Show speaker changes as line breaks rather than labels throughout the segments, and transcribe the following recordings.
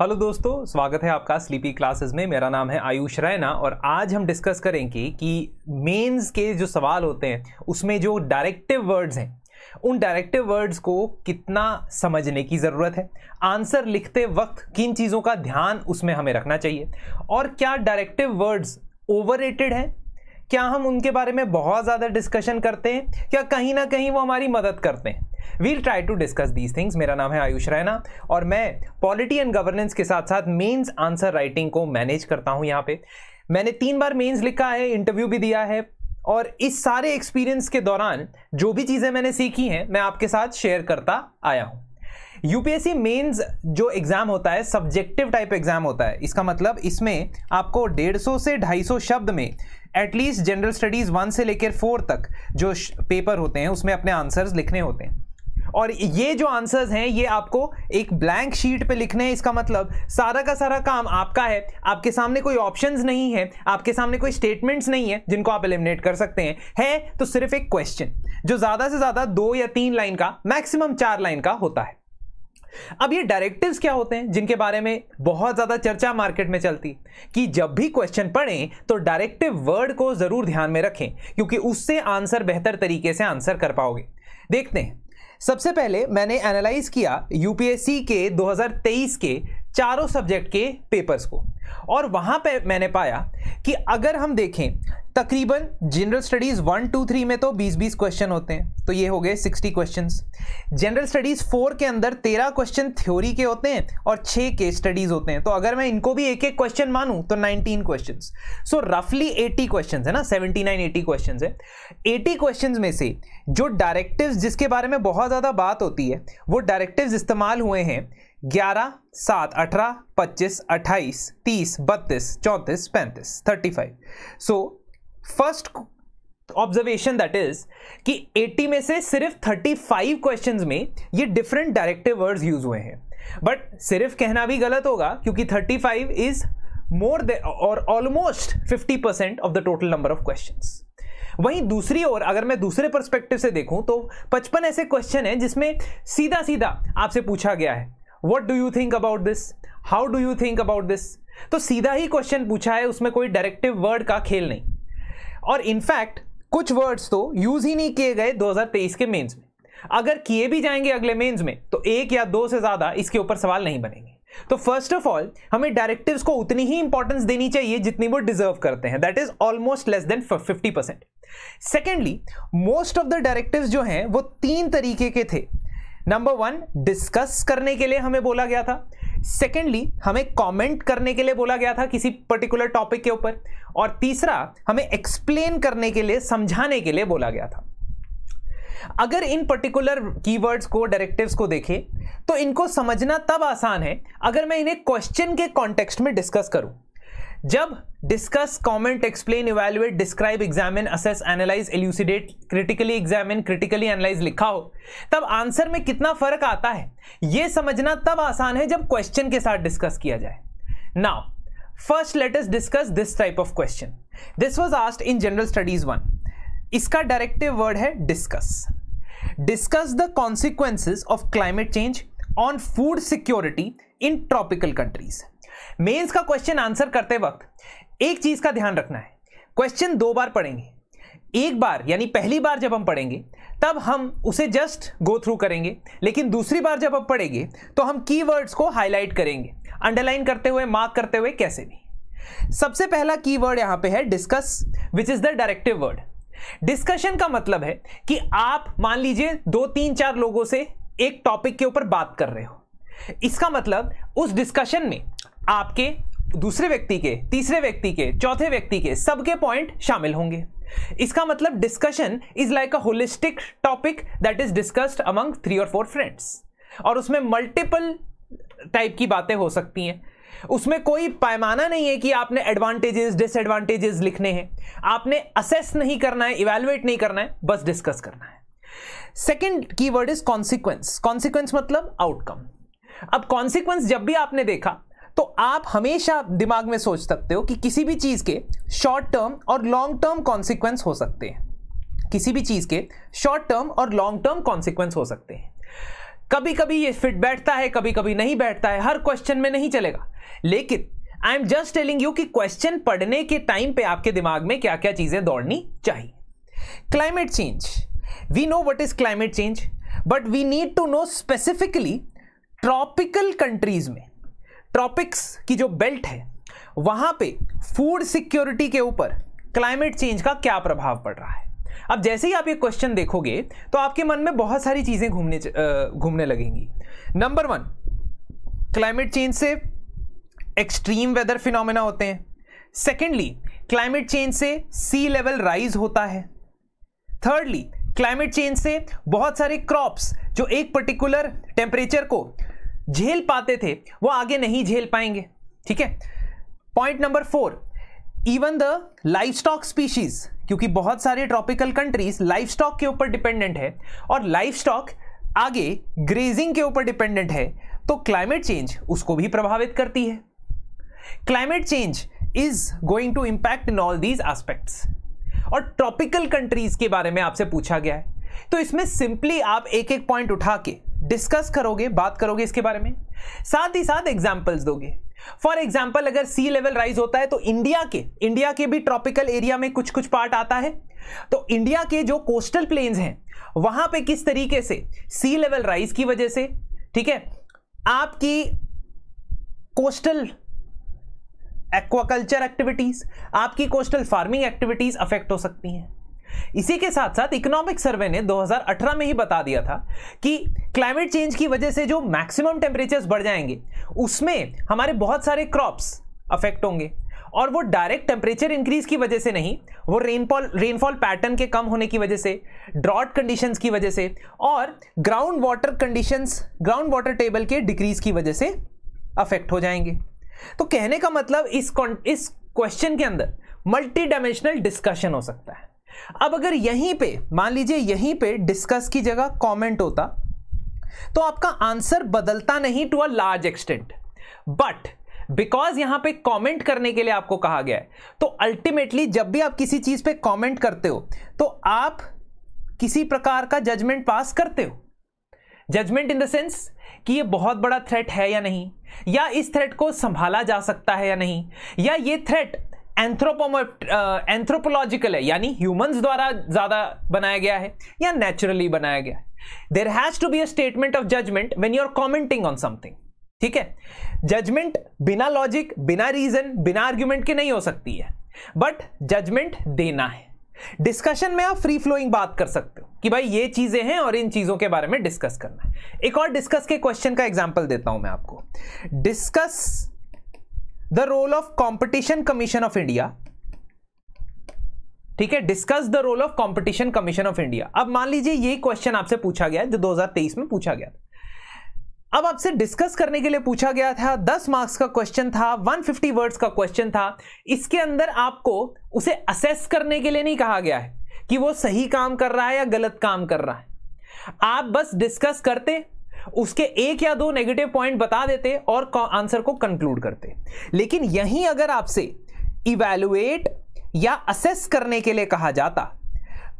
Hello दोस्तों स्वागत है आपका स्लीपी क्लासेस में मेरा नाम है आयुष रैना और आज हम डिस्कस करेंगे कि मेंस के जो सवाल होते हैं उसमें जो डायरेक्टिव वर्ड्स हैं उन डायरेक्टिव वर्ड्स को कितना समझने की ज़रूरत है आंसर लिखते वक्त किन चीज़ों का ध्यान उसमें हमें रखना चाहिए और क्या डायरेक्टिव वर्ड्स ओवर है क्या हम उनके बारे में बहुत ज़्यादा डिस्कशन करते हैं क्या कहीं ना कहीं वो हमारी मदद करते हैं we'll try to discuss these things मेरा नाम है आयुष रैना और मैं पॉलिटी एंड गवर्नेंस के साथ साथ मेन्स आंसर राइटिंग को मैनेज करता हूँ यहाँ पे मैंने तीन बार मेन्स लिखा है इंटरव्यू भी दिया है और इस सारे एक्सपीरियंस के दौरान जो भी चीज़ें मैंने सीखी हैं मैं आपके साथ शेयर करता आया हूँ यूपीएससी मेंस जो एग्ज़ाम होता है सब्जेक्टिव टाइप एग्ज़ाम होता है इसका मतलब इसमें आपको 150 से 250 शब्द में एटलीस्ट जनरल स्टडीज़ वन से लेकर फोर तक जो पेपर होते हैं उसमें अपने आंसर्स लिखने होते हैं और ये जो आंसर्स हैं ये आपको एक ब्लैंक शीट पे लिखने हैं इसका मतलब सारा का सारा काम आपका है आपके सामने कोई ऑप्शंस नहीं है आपके सामने कोई स्टेटमेंट्स नहीं है जिनको आप एलिमिनेट कर सकते हैं है तो सिर्फ एक क्वेश्चन जो ज़्यादा से ज़्यादा दो या तीन लाइन का मैक्सिमम चार लाइन का होता है अब ये डायरेक्टिव्स क्या होते हैं जिनके बारे में बहुत ज़्यादा चर्चा मार्केट में चलती कि जब भी क्वेश्चन पढ़ें तो डायरेक्टिव वर्ड को ज़रूर ध्यान में रखें क्योंकि उससे आंसर बेहतर तरीके से आंसर कर पाओगे देखते हैं सबसे पहले मैंने एनालाइज किया यूपीएससी के 2023 के चारों सब्जेक्ट के पेपर्स को और वहाँ पे मैंने पाया कि अगर हम देखें तकरीबन general studies one two three में तो बीस बीस क्वेश्चन होते हैं तो ये हो गए sixty question general studies four के अंदर तेरह क्वेश्चन थ्योरी के होते हैं और छः के स्टडीज़ होते हैं तो अगर मैं इनको भी एक एक क्वेश्चन मानूँ तो नाइनटीन क्वेश्चन सो रफली एटी क्वेश्चन है ना सेवेंटी नाइन एटी क्वेश्चन है एटी क्वेश्चन में से जो डायरेक्टिव जिसके बारे में बहुत ज़्यादा बात होती है वो डायरेक्टिव इस्तेमाल हुए हैं ग्यारह सात अठारह पच्चीस अट्ठाईस तीस बत्तीस चौंतीस पैंतीस thirty five so first observation that is कि एटी में से सिर्फ थर्टी फाइव क्वेश्चन में ये डिफरेंट डायरेक्टिव वर्ड्स यूज हुए हैं बट सिर्फ कहना भी गलत होगा क्योंकि thirty five is more than और almost fifty percent of the total number of question वहीं दूसरी ओर अगर मैं दूसरे पर्सपेक्टिव से देखूं तो पचपन ऐसे क्वेश्चन हैं जिसमें सीधा सीधा आपसे पूछा गया है what do you think about this how do you think about this तो सीधा ही क्वेश्चन पूछा है उसमें कोई डायरेक्टिव वर्ड का खेल नहीं और इनफैक्ट कुछ वर्ड्स तो यूज ही नहीं किए गए 2023 के मेंस में अगर किए भी जाएंगे अगले मेंस में तो एक या दो से ज्यादा इसके ऊपर सवाल नहीं बनेंगे तो फर्स्ट ऑफ ऑल हमें डायरेक्टिव्स को उतनी ही इंपॉर्टेंस देनी चाहिए जितनी वो डिजर्व करते हैं that is almost less than fifty percent secondly most of the directive जो हैं वो तीन तरीके के थे नंबर वन डिस्कस करने के लिए हमें बोला गया था सेकेंडली हमें कमेंट करने के लिए बोला गया था किसी पर्टिकुलर टॉपिक के ऊपर और तीसरा हमें एक्सप्लेन करने के लिए समझाने के लिए बोला गया था अगर इन पर्टिकुलर कीवर्ड्स को डायरेक्टिव्स को देखें तो इनको समझना तब आसान है अगर मैं इन्हें क्वेश्चन के कॉन्टेक्स्ट में डिस्कस करूं जब discuss comment explain evaluate describe examine assess analyse elucidate critically examine critically analyse लिखा हो तब आंसर में कितना फर्क आता है यह समझना तब आसान है जब क्वेश्चन के साथ डिस्कस किया जाए now first let discuss this type of question this was asked in general studies one इसका डायरेक्टिव वर्ड है discuss discuss the consequences of climate change on food security in tropical countries mains का question answer करते वक्त एक चीज का ध्यान रखना है क्वेश्चन दो बार पढ़ेंगे एक बार यानी पहली बार जब हम पढ़ेंगे तब हम उसे जस्ट गो थ्रू करेंगे लेकिन दूसरी बार जब हम पढ़ेंगे तो हम कीवर्ड्स को हाईलाइट करेंगे अंडरलाइन करते हुए मार्क करते हुए कैसे भी सबसे पहला कीवर्ड यहां पे है discuss which is the directive word discussion का मतलब है कि आप मान लीजिए दो तीन चार लोगों से एक टॉपिक के ऊपर बात कर रहे हो इसका मतलब उस डिस्कशन में आपके दूसरे व्यक्ति के तीसरे व्यक्ति के चौथे व्यक्ति के सबके पॉइंट शामिल होंगे इसका मतलब discussion is like a holistic topic that is discussed among three और फोर फ्रेंड्स और उसमें मल्टीपल टाइप की बातें हो सकती हैं उसमें कोई पैमाना नहीं है कि आपने एडवांटेजेस डिसएडवांटेजेस लिखने हैं आपने असेस नहीं करना है इवेलुएट नहीं करना है बस डिस्कस करना है सेकेंड की वर्ड इज कॉन्सिक्वेंस कॉन्सिक्वेंस मतलब आउटकम अब कॉन्सिक्वेंस जब भी आपने देखा तो आप हमेशा दिमाग में सोच सकते हो कि किसी भी चीज़ के शॉर्ट टर्म और लॉन्ग टर्म कॉन्सिक्वेंस हो सकते हैं किसी भी चीज़ के शॉर्ट टर्म और लॉन्ग टर्म कॉन्सिक्वेंस हो सकते हैं कभी कभी ये फिट बैठता है कभी कभी नहीं बैठता है हर क्वेश्चन में नहीं चलेगा लेकिन I am just telling you कि क्वेश्चन पढ़ने के टाइम पे आपके दिमाग में क्या क्या चीज़ें दौड़नी चाहिए climate change we know what is climate change but we need to know specifically tropical countries में ट्रॉपिक्स की जो बेल्ट है वहां पे फूड सिक्योरिटी के ऊपर क्लाइमेट चेंज का क्या प्रभाव पड़ रहा है अब जैसे ही आप ये क्वेश्चन देखोगे तो आपके मन में बहुत सारी चीज़ें घूमने घूमने लगेंगी नंबर वन क्लाइमेट चेंज से एक्सट्रीम वेदर फिनोमेना होते हैं सेकेंडली क्लाइमेट चेंज से सी लेवल राइज होता है थर्डली क्लाइमेट चेंज से बहुत सारे क्रॉप्स जो एक पर्टिकुलर टेम्परेचर को झेल पाते थे वो आगे नहीं झेल पाएंगे ठीक है point number four even the livestock species क्योंकि बहुत सारे ट्रॉपिकल कंट्रीज लाइफ स्टॉक के ऊपर डिपेंडेंट है और लाइफ स्टॉक आगे ग्रेजिंग के ऊपर डिपेंडेंट है तो क्लाइमेट चेंज उसको भी प्रभावित करती है climate change is going to impact in all these aspects और ट्रॉपिकल कंट्रीज के बारे में आपसे पूछा गया है तो इसमें सिंपली आप एक एक पॉइंट उठा के डिस्कस करोगे बात करोगे इसके बारे में साथ ही साथ एग्जाम्पल्स दोगे फॉर एग्जाम्पल अगर सी लेवल राइज होता है तो इंडिया के इंडिया के भी ट्रॉपिकल एरिया में कुछ कुछ पार्ट आता है तो इंडिया के जो कोस्टल प्लेन्स हैं वहां पे किस तरीके से सी लेवल राइज की वजह से ठीक है आपकी कोस्टल एक्वाकल्चर एक्टिविटीज आपकी कोस्टल फार्मिंग एक्टिविटीज अफेक्ट हो सकती हैं इसी के साथ साथ इकोनॉमिक सर्वे ने 2018 में ही बता दिया था कि क्लाइमेट चेंज की वजह से जो मैक्सिमम टेम्परेचर्स बढ़ जाएंगे उसमें हमारे बहुत सारे क्रॉप्स अफेक्ट होंगे और वो डायरेक्ट टेम्परेचर इंक्रीज की वजह से नहीं वो रेनफॉल रेनफॉल पैटर्न के कम होने की वजह से ड्रॉट कंडीशंस की वजह से और ground water conditions ground water table के डिक्रीज की वजह से अफेक्ट हो जाएंगे तो कहने का मतलब इस इस क्वेश्चन के अंदर मल्टी डायमेंशनल डिस्कशन हो सकता है अब अगर यहीं पे मान लीजिए यहीं पे डिस्कस की जगह कमेंट होता तो आपका आंसर बदलता नहीं to a large extent but because यहां पे कमेंट करने के लिए आपको कहा गया है तो अल्टीमेटली जब भी आप किसी चीज पे कमेंट करते हो तो आप किसी प्रकार का जजमेंट पास करते हो जजमेंट इन द सेंस कि ये बहुत बड़ा थ्रेट है या नहीं या इस थ्रेट को संभाला जा सकता है या नहीं या ये थ्रेट एंथ्रोपोमो एंथ्रोपोलॉजिकल uh, है यानी ह्यूमंस द्वारा ज्यादा बनाया गया है या नेचुरली बनाया गया है there has to be a statement of judgement when you are commenting on something ठीक है जजमेंट बिना लॉजिक बिना रीजन बिना आर्ग्यूमेंट के नहीं हो सकती है बट जजमेंट देना है डिस्कशन में आप फ्री फ्लोइंग बात कर सकते हो कि भाई ये चीजें हैं और इन चीजों के बारे में डिस्कस करना है एक और डिस्कस के क्वेश्चन का एग्जाम्पल देता हूं मैं आपको discuss the role of competition commission of India ठीक है discuss the role of competition commission of India अब मान लीजिए ये क्वेश्चन आपसे पूछा गया जो 2023 में पूछा गया अब आपसे डिस्कस करने के लिए पूछा गया था 10 मार्क्स का क्वेश्चन था 150 वर्ड्स का क्वेश्चन था इसके अंदर आपको उसे असेस करने के लिए नहीं कहा गया है कि वो सही काम कर रहा है या गलत काम कर रहा है आप बस डिस्कस करते उसके एक या दो नेगेटिव पॉइंट बता देते और आंसर को कंक्लूड करते लेकिन यहीं अगर आपसे इवेलुएट या असेस करने के लिए कहा जाता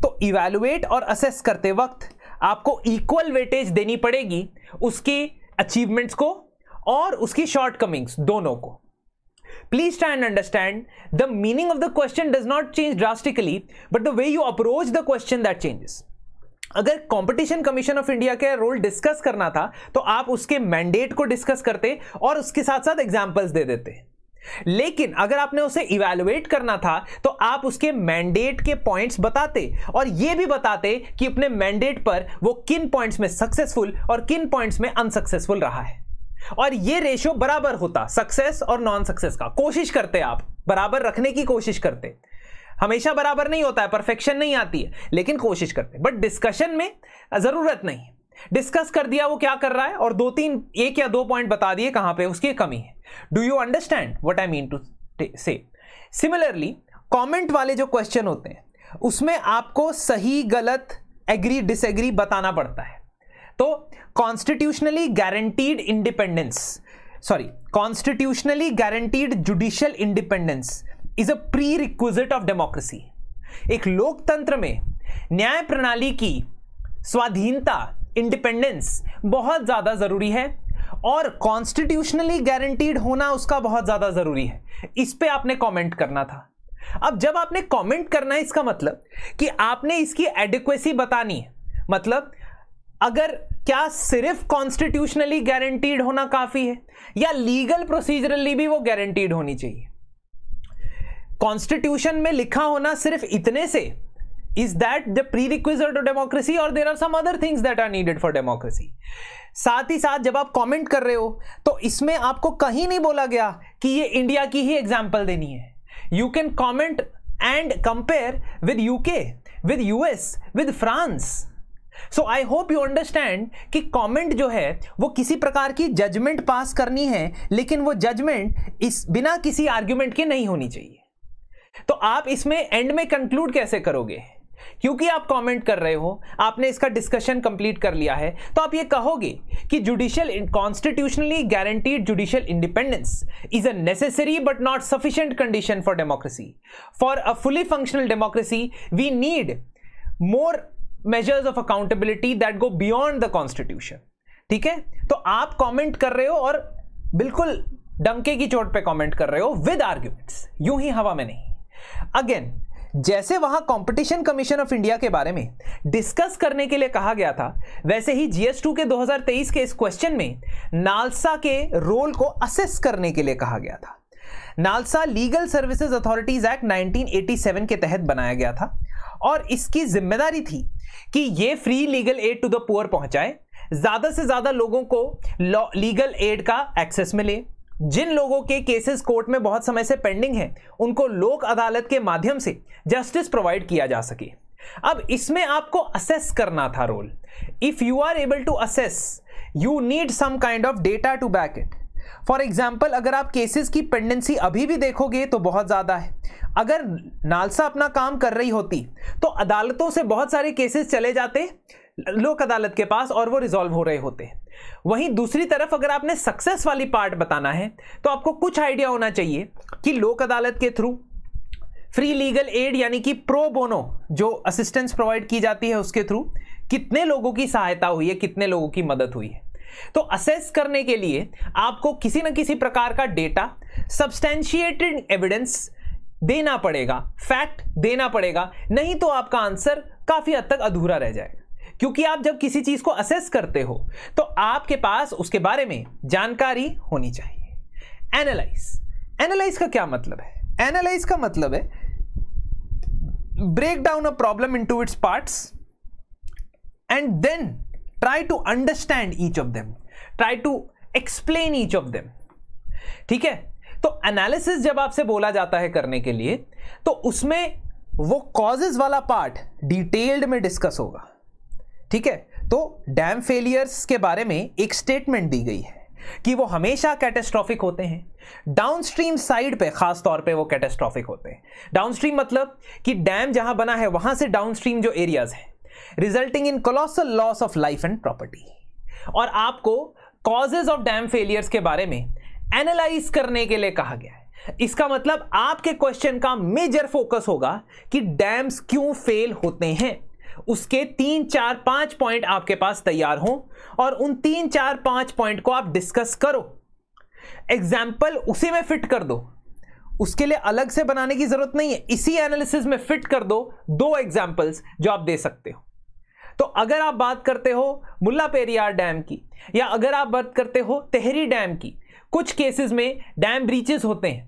तो इवेलुएट और असेस करते वक्त आपको इक्वल वेटेज देनी पड़ेगी उसके अचीवमेंट्स को और उसकी शॉर्टकमिंग्स दोनों को please try understand the meaning of the question does not change drastically but the way you approach the question that changes अगर कंपटीशन कमीशन ऑफ इंडिया का रोल डिस्कस करना था तो आप उसके मैंडेट को डिस्कस करते और उसके साथ साथ एग्जाम्पल्स दे देते लेकिन अगर आपने उसे इवेलुएट करना था तो आप उसके मैंडेट के पॉइंट्स बताते और यह भी बताते कि अपने मैंडेट पर वो किन पॉइंट्स में सक्सेसफुल और किन पॉइंट्स में अनसक्सेसफुल रहा है और ये रेशियो बराबर होता सक्सेस और नॉन सक्सेस का कोशिश करते आप बराबर रखने की कोशिश करते हमेशा बराबर नहीं होता है परफेक्शन नहीं आती है लेकिन कोशिश करते हैं बट डिस्कशन में ज़रूरत नहीं है डिस्कस कर दिया वो क्या कर रहा है और दो तीन एक या दो पॉइंट बता दिए कहाँ पे उसकी कमी है do you understand what I mean to say similarly comment वाले जो क्वेश्चन होते हैं उसमें आपको सही गलत एग्री डिसएग्री बताना पड़ता है तो constitutionally guaranteed independence sorry constitutionally guaranteed judicial independence is a prerequisite of democracy एक लोकतंत्र में न्याय प्रणाली की स्वाधीनता इंडिपेंडेंस बहुत ज़्यादा ज़रूरी है और कॉन्स्टिट्यूशनली गारंटीड होना उसका बहुत ज़्यादा ज़रूरी है इस पर आपने कमेंट करना था अब जब आपने कमेंट करना है इसका मतलब कि आपने इसकी एडिक्वेसी बतानी है मतलब अगर क्या सिर्फ कॉन्स्टिट्यूशनली गारंटीड होना काफ़ी है या लीगल प्रोसीजरली भी वो गारंटीड होनी चाहिए कॉन्स्टिट्यूशन में लिखा होना सिर्फ इतने से is that the prerequisite to democracy और there are some other things that are needed for democracy साथ ही साथ जब आप कमेंट कर रहे हो तो इसमें आपको कहीं नहीं बोला गया कि ये इंडिया की ही एग्जाम्पल देनी है you can comment and compare with UK with US with France so I hope you understand कि कमेंट जो है वो किसी प्रकार की जजमेंट पास करनी है लेकिन वो जजमेंट इस बिना किसी आर्ग्यूमेंट के नहीं होनी चाहिए तो आप इसमें एंड में कंक्लूड कैसे करोगे क्योंकि आप कमेंट कर रहे हो आपने इसका डिस्कशन कंप्लीट कर लिया है तो आप ये कहोगे कि judicial constitutionally guaranteed judicial independence is a necessary but not sufficient condition for democracy for a fully functional democracy we need more measures of accountability that go beyond the constitution ठीक है तो आप कॉमेंट कर रहे हो और बिल्कुल डंके की चोट पर कॉमेंट कर रहे हो विद आर्ग्यूमेंट्स यूं ही हवा में नहीं अगेन जैसे वहां कंपटीशन कमीशन ऑफ इंडिया के बारे में डिस्कस करने के लिए कहा गया था वैसे ही टू के 2023 के इस क्वेश्चन में नालसा के रोल को असेस करने के लिए कहा गया था NALSA legal services authorities act 1987 के तहत बनाया गया था और इसकी जिम्मेदारी थी कि ये free legal aid to the poor पहुंचाए ज्यादा से ज्यादा लोगों को लीगल एड का एक्सेस मिले जिन लोगों के केसेस कोर्ट में बहुत समय से पेंडिंग हैं उनको लोक अदालत के माध्यम से जस्टिस प्रोवाइड किया जा सके अब इसमें आपको असेस करना था role if you are able to assess you need some kind of data to back it for example अगर आप केसेस की पेंडेंसी अभी भी देखोगे तो बहुत ज़्यादा है अगर नालसा अपना काम कर रही होती तो अदालतों से बहुत सारे केसेस चले जाते लोक अदालत के पास और वो रिजॉल्व हो रहे होते हैं वहीं दूसरी तरफ अगर आपने सक्सेस वाली पार्ट बताना है तो आपको कुछ आइडिया होना चाहिए कि लोक अदालत के थ्रू फ्री लीगल एड यानी कि प्रो बोनो जो असिस्टेंस प्रोवाइड की जाती है उसके थ्रू कितने लोगों की सहायता हुई है कितने लोगों की मदद हुई है तो असेस करने के लिए आपको किसी न किसी प्रकार का डेटा सब्सटैंशिएटेड एविडेंस देना पड़ेगा फैक्ट देना पड़ेगा नहीं तो आपका आंसर काफी हद तक अधूरा रह जाएगा क्योंकि आप जब किसी चीज को असेस करते हो तो आपके पास उसके बारे में जानकारी होनी चाहिए एनालाइज एनालाइज का क्या मतलब है एनालाइज का मतलब है break down a problem into its part and then try to understand each of them try to explain each of them ठीक है तो एनालिसिस जब आपसे बोला जाता है करने के लिए तो उसमें वो कॉजेज वाला पार्ट डिटेल्ड में डिस्कस होगा ठीक है तो डैम फेलियर्स के बारे में एक स्टेटमेंट दी गई है कि वो हमेशा कैटेस्ट्रॉफिक होते हैं डाउनस्ट्रीम साइड पे खास तौर पे वो कैटेस्ट्रॉफिक होते हैं डाउनस्ट्रीम मतलब कि डैम जहां बना है वहां से डाउनस्ट्रीम जो एरियाज हैं resulting in colossal loss of life and property और आपको कॉजेज ऑफ डैम फेलियर्स के बारे में एनालाइज करने के लिए कहा गया है इसका मतलब आपके क्वेश्चन का मेजर फोकस होगा कि डैम्स क्यों फेल होते हैं उसके तीन चार पांच पॉइंट आपके पास तैयार हो और उन तीन चार पांच पॉइंट को आप डिस्कस करो एग्जाम्पल उसी में फिट कर दो उसके लिए अलग से बनाने की जरूरत नहीं है इसी एनालिसिस में फिट कर दो दो एग्जाम्पल्स जो आप दे सकते हो तो अगर आप बात करते हो मुल्ला पेरियार डैम की या अगर आप बात करते हो तेहरी डैम की कुछ केसेस में डैम ब्रीचेस होते हैं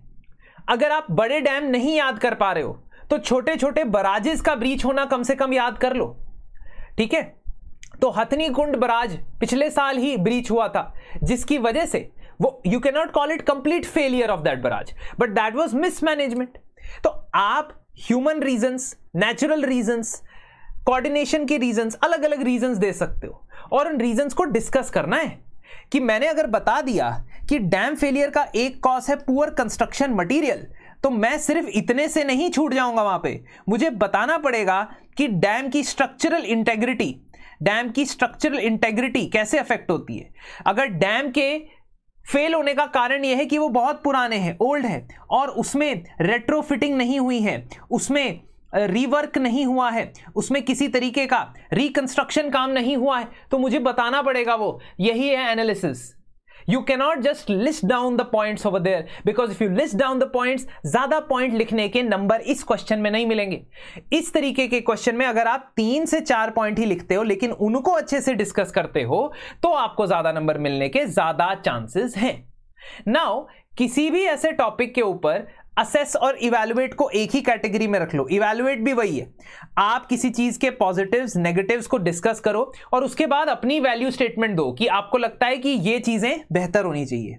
अगर आप बड़े डैम नहीं याद कर पा रहे हो तो छोटे छोटे बराजेस का ब्रीच होना कम से कम याद कर लो ठीक है तो हथनी कुंड बराज पिछले साल ही ब्रीच हुआ था जिसकी वजह से वो you cannot call it complete failure of that barrage but that was mismanagement तो आप human reasons natural reasons coordination के रीजंस अलग अलग रीजंस दे सकते हो और उन रीजंस को डिस्कस करना है कि मैंने अगर बता दिया कि डैम फेलियर का एक कॉज है पुअर कंस्ट्रक्शन मटेरियल तो मैं सिर्फ इतने से नहीं छूट जाऊंगा वहां पे मुझे बताना पड़ेगा कि डैम की स्ट्रक्चरल इंटेग्रिटी डैम की स्ट्रक्चरल इंटेग्रिटी कैसे अफेक्ट होती है अगर डैम के फेल होने का कारण यह है कि वो बहुत पुराने हैं ओल्ड है और उसमें रेट्रोफिटिंग नहीं हुई है उसमें रीवर्क नहीं हुआ है उसमें किसी तरीके का रिकंस्ट्रक्शन काम नहीं हुआ है तो मुझे बताना पड़ेगा वो यही है analysis you cannot just list down the points over there because if you list down the points ज्यादा पॉइंट लिखने के नंबर इस क्वेश्चन में नहीं मिलेंगे इस तरीके के क्वेश्चन में अगर आप तीन से चार पॉइंट ही लिखते हो लेकिन उनको अच्छे से डिस्कस करते हो तो आपको ज्यादा नंबर मिलने के ज्यादा चांसेस हैं नाउ किसी भी ऐसे टॉपिक के ऊपर असेस और इवेलुएट को एक ही कैटेगरी में रख लो इवेलुएट भी वही है आप किसी चीज के पॉजिटिव्स नेगेटिव्स को डिस्कस करो और उसके बाद अपनी वैल्यू स्टेटमेंट दो कि आपको लगता है कि ये चीजें बेहतर होनी चाहिए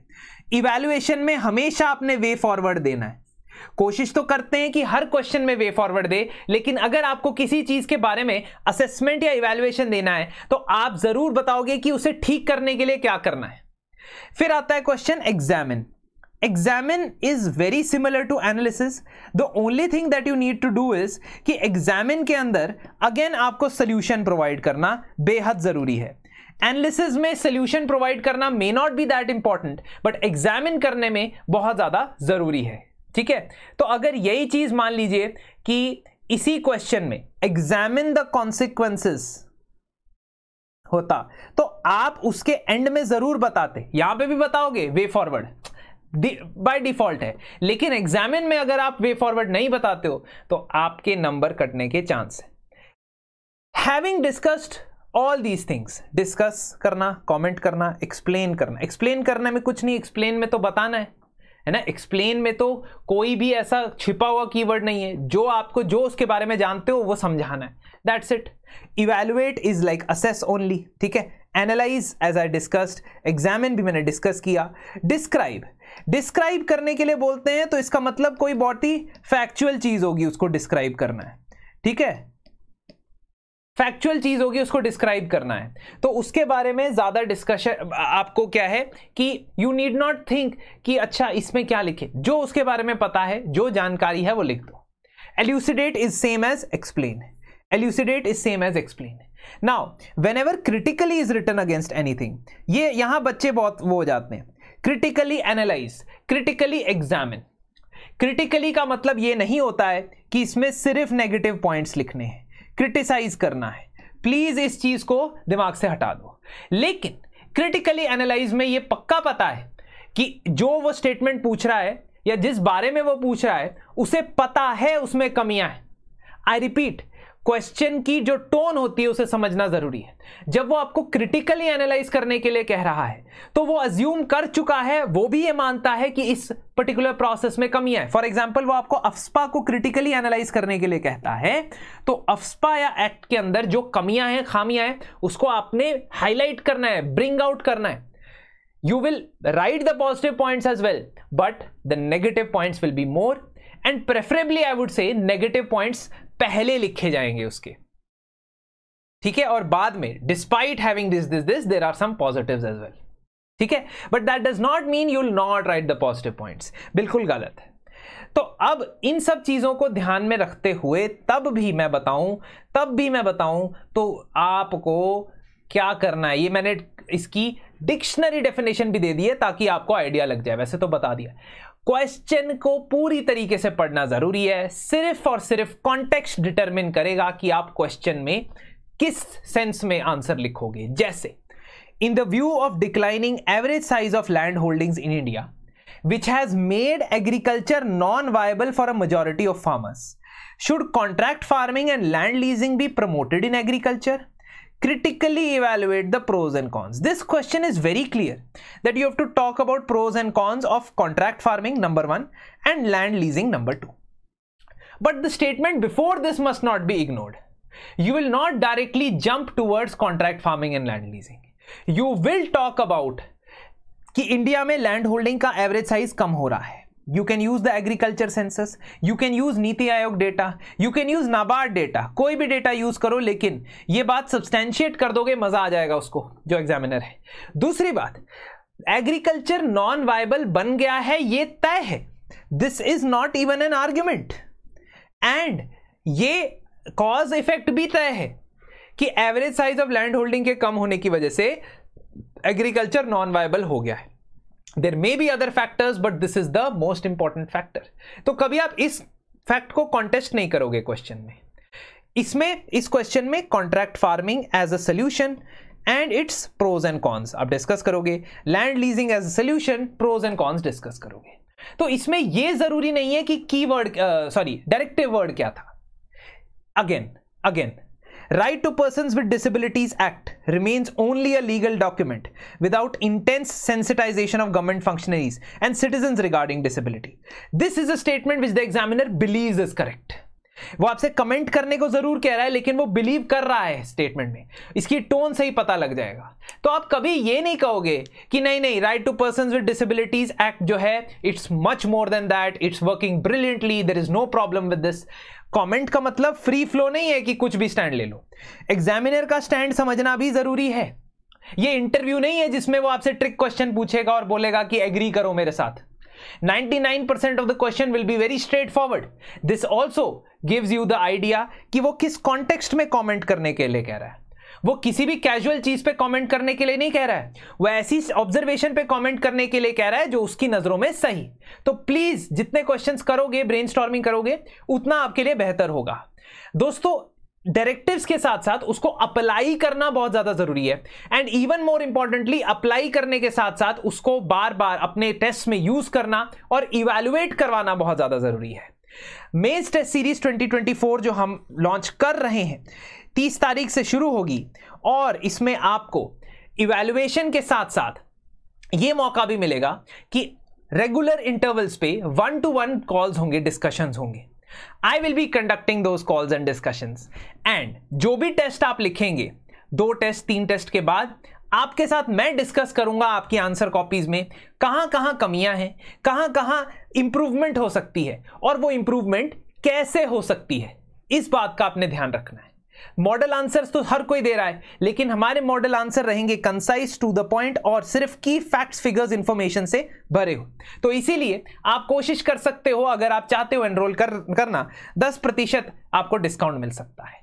इवेल्युएशन में हमेशा आपने वे फॉरवर्ड देना है कोशिश तो करते हैं कि हर क्वेश्चन में वे फॉरवर्ड दे लेकिन अगर आपको किसी चीज के बारे में असेसमेंट या इवेल्युएशन देना है तो आप जरूर बताओगे कि उसे ठीक करने के लिए क्या करना है फिर आता है question examine examine is very similar to analysis the only thing that you need to do is कि एग्जामिन के अंदर अगेन आपको सोल्यूशन प्रोवाइड करना बेहद ज़रूरी है एनालिसिस में सोल्यूशन प्रोवाइड करना may not be that important but examine करने में बहुत ज़्यादा ज़रूरी है ठीक है तो अगर यही चीज़ मान लीजिए कि इसी क्वेश्चन में एग्जामिन द कॉन्सिक्वेंसेस होता तो आप उसके एंड में ज़रूर बताते यहां पे भी बताओगे वे फॉरवर्ड बाय डिफॉल्ट है लेकिन एग्जामिन में अगर आप वे फॉरवर्ड नहीं बताते हो तो आपके नंबर कटने के चांस है having discussed all these things discuss करना कॉमेंट करना एक्सप्लेन करना एक्सप्लेन करने में कुछ नहीं एक्सप्लेन में तो बताना है है ना एक्सप्लेन में तो कोई भी ऐसा छिपा हुआ कीवर्ड नहीं है जो आपको जो उसके बारे में जानते हो वो समझाना है that's it evaluate is like assess only ठीक है analyse as I discussed examine भी मैंने डिस्कस किया डिस्क्राइब डिस्क्राइब करने के लिए बोलते हैं तो इसका मतलब कोई बहुत ही फैक्चुअल चीज होगी उसको डिस्क्राइब करना है ठीक है फैक्चुअल चीज होगी उसको डिस्क्राइब करना है तो उसके बारे में ज्यादा डिस्कशन आपको क्या है कि यू नीड नॉट थिंक कि अच्छा इसमें क्या लिखे जो उसके बारे में पता है जो जानकारी है वो लिख दो elucidate is same as explain elucidate is same as explain now whenever critically is written against anything ये यहां बच्चे बहुत वो हो जाते हैं critically analyse critically examine critically का मतलब ये नहीं होता है कि इसमें सिर्फ नेगेटिव पॉइंट्स लिखने हैं क्रिटिसाइज करना है प्लीज इस चीज को दिमाग से हटा दो लेकिन क्रिटिकली एनालाइज में ये पक्का पता है कि जो वो स्टेटमेंट पूछ रहा है या जिस बारे में वो पूछ रहा है उसे पता है उसमें कमियां हैं आई रिपीट क्वेश्चन की जो टोन होती है उसे समझना जरूरी है जब वो आपको क्रिटिकली एनालाइज करने के लिए कह रहा है तो वो अज्यूम कर चुका है वो भी ये मानता है कि इस पर्टिकुलर प्रोसेस में कमियां है फॉर एग्जाम्पल वो आपको अफ्सपा को क्रिटिकली एनालाइज करने के लिए कहता है तो अफ्सपा या एक्ट के अंदर जो कमियां हैं खामियां हैं उसको आपने हाईलाइट करना है ब्रिंग आउट करना है you will write the positive point as well but the negative point will be more and preferably I would say negative points पहले लिखे जाएंगे उसके ठीक है और बाद में despite having this this this there are some positive as well ठीक है but that does not mean you will not write the positive points बिल्कुल गलत है तो अब इन सब चीज़ों को ध्यान में रखते हुए तब भी मैं बताऊं तब भी मैं बताऊं तो आपको क्या करना है ये मैंने इसकी डिक्शनरी डेफिनेशन भी दे दी है ताकि आपको आइडिया लग जाए वैसे तो बता दिया क्वेश्चन को पूरी तरीके से पढ़ना जरूरी है सिर्फ और सिर्फ कॉन्टेक्स्ट डिटरमिन करेगा कि आप क्वेश्चन में किस सेंस में आंसर लिखोगे जैसे in the view of declining average size of land holdings in India which has made agriculture non viable for a majority of farmers should contract farming and land leasing be promoted in agriculture critically evaluate the pros and cons. This question is very clear that you have to talk about pros and cons of contract farming number 1 and land leasing number 2 But the statement before this must not be ignored. You will not directly jump towards contract farming and land leasing. You will talk about ki india mein land holding ka average size kam ho raha hai you can use the agriculture census you can use NITI Aayog data you can use NABARD data कोई भी data use करो लेकिन ये बात substantiate कर दोगे मजा आ जाएगा उसको जो एग्जामिनर है दूसरी बात एग्रीकल्चर नॉन वायबल बन गया है ये तय है this is not even an argument and ये कॉज इफेक्ट भी तय है कि average size of land holding के कम होने की वजह से एग्रीकल्चर नॉन वायबल हो गया है there may be other factors but this is the most important factor तो कभी आप इस फैक्ट को कॉन्टेस्ट नहीं करोगे क्वेश्चन में इसमें इस क्वेश्चन में contract farming as a solution and its pros and cons आप डिस्कस करोगे land leasing as a solution pros and cons discuss करोगे तो इसमें यह जरूरी नहीं है कि की वर्ड सॉरी डायरेक्टिव वर्ड क्या था again again right to person with disabilities act remains only a legal document without intense sensitization of government functionaries and citizens regarding disability. This is a statement which the examiner believes is correct. वो आपसे comment करने को जरूर कह रहा है लेकिन वो बिलीव कर रहा है स्टेटमेंट में इसकी टोन से ही पता लग जाएगा तो आप कभी ये नहीं कहोगे कि नहीं नहीं right to person with disabilities act जो है it's much more than that it's working brilliantly there is no problem with this comment का मतलब फ्री फ्लो नहीं है कि कुछ भी स्टैंड ले लो एग्जामिनर का स्टैंड समझना भी जरूरी है ये इंटरव्यू नहीं है जिसमें वो आपसे ट्रिक क्वेश्चन पूछेगा और बोलेगा कि एग्री करो मेरे साथ 99% of the question will be very straightforward this also gives you the idea कि वो किस कॉन्टेक्स्ट में कॉमेंट करने के लिए कह रहा है वो किसी भी कैजुअल चीज पे कमेंट करने के लिए नहीं कह रहा है वो ऐसी ऑब्जर्वेशन पे कमेंट करने के लिए कह रहा है जो उसकी नजरों में सही तो प्लीज जितने क्वेश्चन करोगे ब्रेन करोगे उतना आपके लिए बेहतर होगा दोस्तों डायरेक्टिव्स के साथ साथ उसको अप्लाई करना बहुत ज़्यादा ज़रूरी है and even more importantly apply करने के साथ साथ उसको बार बार अपने टेस्ट में यूज़ करना और इवेलुएट करवाना बहुत ज़्यादा ज़रूरी है मेन्स टेस्ट सीरीज 2024 जो हम लॉन्च कर रहे हैं तीस तारीख से शुरू होगी और इसमें आपको इवेल्युएशन के साथ साथ ये मौका भी मिलेगा कि रेगुलर इंटरवल्स पे वन टू वन कॉल्स होंगे डिस्कशंस होंगे I will be conducting those calls and discussions and जो भी टेस्ट आप लिखेंगे दो टेस्ट तीन टेस्ट के बाद आपके साथ मैं डिस्कस करूंगा आपकी आंसर कॉपीज में कहां कहां कमियां हैं कहां कहां इंप्रूवमेंट हो सकती है और वो इंप्रूवमेंट कैसे हो सकती है इस बात का आपने ध्यान रखना है मॉडल आंसर्स तो हर कोई दे रहा है लेकिन हमारे मॉडल आंसर रहेंगे कंसाइज टू द पॉइंट और सिर्फ की फैक्ट्स फिगर्स इंफॉर्मेशन से भरे हो तो इसीलिए आप कोशिश कर सकते हो अगर आप चाहते हो एनरोल कर, करना दस प्रतिशत आपको डिस्काउंट मिल सकता है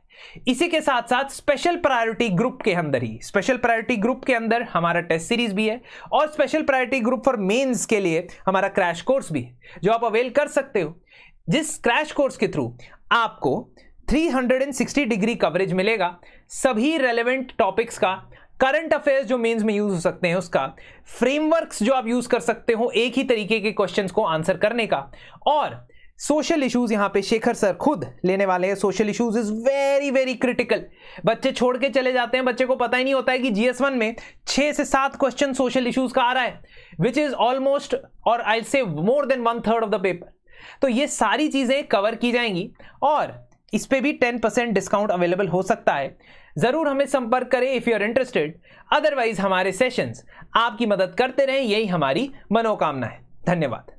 इसी के साथ साथ स्पेशल प्रायोरिटी ग्रुप के अंदर ही स्पेशल प्रायोरिटी ग्रुप के अंदर हमारा टेस्ट सीरीज भी है और special priority group for mains के लिए हमारा क्रैश कोर्स भी है जो आप अवेल कर सकते हो जिस क्रैश कोर्स के थ्रू आपको 360 डिग्री कवरेज मिलेगा सभी रेलेवेंट टॉपिक्स का करंट अफेयर्स जो मेंस में यूज हो सकते हैं उसका फ्रेमवर्क्स जो आप यूज कर सकते हो एक ही तरीके के क्वेश्चंस को आंसर करने का और सोशल इश्यूज यहाँ पे शेखर सर खुद लेने वाले हैं social issues is very very critical बच्चे छोड़ के चले जाते हैं बच्चे को पता ही नहीं होता है कि जीएस वन में छः से सात क्वेश्चन सोशल इश्यूज का आ रहा है विच इज ऑलमोस्ट और I say more than one third of the paper तो ये सारी चीज़ें कवर की जाएंगी और इस पर भी टेन परसेंट डिस्काउंट अवेलेबल हो सकता है ज़रूर हमें संपर्क करें if you are interested otherwise हमारे सेशंस आपकी मदद करते रहें यही हमारी मनोकामना है धन्यवाद